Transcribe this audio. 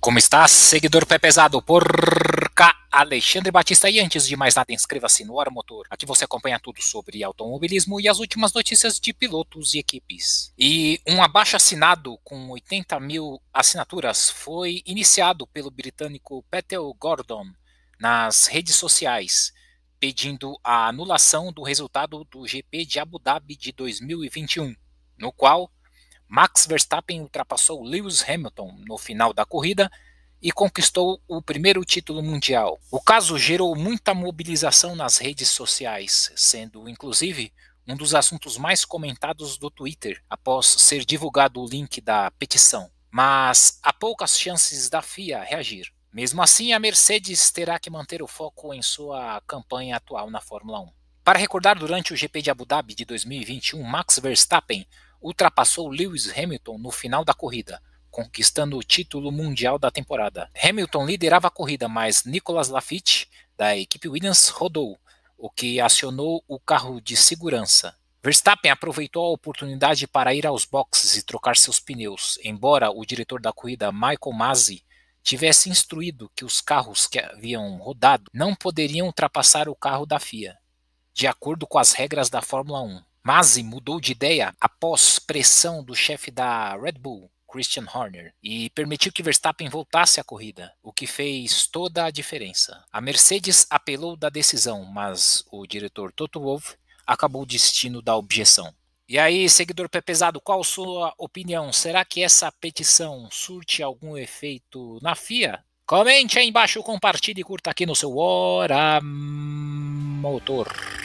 Como está, seguidor pé pesado? Porca! Alexandre Batista e antes de mais nada, inscreva-se no Ar Motor. Aqui você acompanha tudo sobre automobilismo e as últimas notícias de pilotos e equipes. E um abaixo assinado com 80 mil assinaturas foi iniciado pelo britânico Petel Gordon nas redes sociais, pedindo a anulação do resultado do GP de Abu Dhabi de 2021, no qual Max Verstappen ultrapassou Lewis Hamilton no final da corrida e conquistou o primeiro título mundial. O caso gerou muita mobilização nas redes sociais, sendo inclusive um dos assuntos mais comentados do Twitter após ser divulgado o link da petição. Mas há poucas chances da FIA reagir. Mesmo assim, a Mercedes terá que manter o foco em sua campanha atual na Fórmula 1. Para recordar, durante o GP de Abu Dhabi de 2021, Max Verstappen ultrapassou Lewis Hamilton no final da corrida, conquistando o título mundial da temporada. Hamilton liderava a corrida, mas Nicolas Lafitte, da equipe Williams, rodou, o que acionou o carro de segurança. Verstappen aproveitou a oportunidade para ir aos boxes e trocar seus pneus, embora o diretor da corrida, Michael Masi, tivesse instruído que os carros que haviam rodado não poderiam ultrapassar o carro da FIA, de acordo com as regras da Fórmula 1. Masi mudou de ideia após pressão do chefe da Red Bull, Christian Horner e permitiu que Verstappen voltasse à corrida, o que fez toda a diferença. A Mercedes apelou da decisão, mas o diretor Toto Wolff acabou o destino da objeção. E aí, seguidor pé pesado, qual sua opinião? Será que essa petição surte algum efeito na FIA? Comente aí embaixo, compartilhe e curta aqui no seu Hora Motor.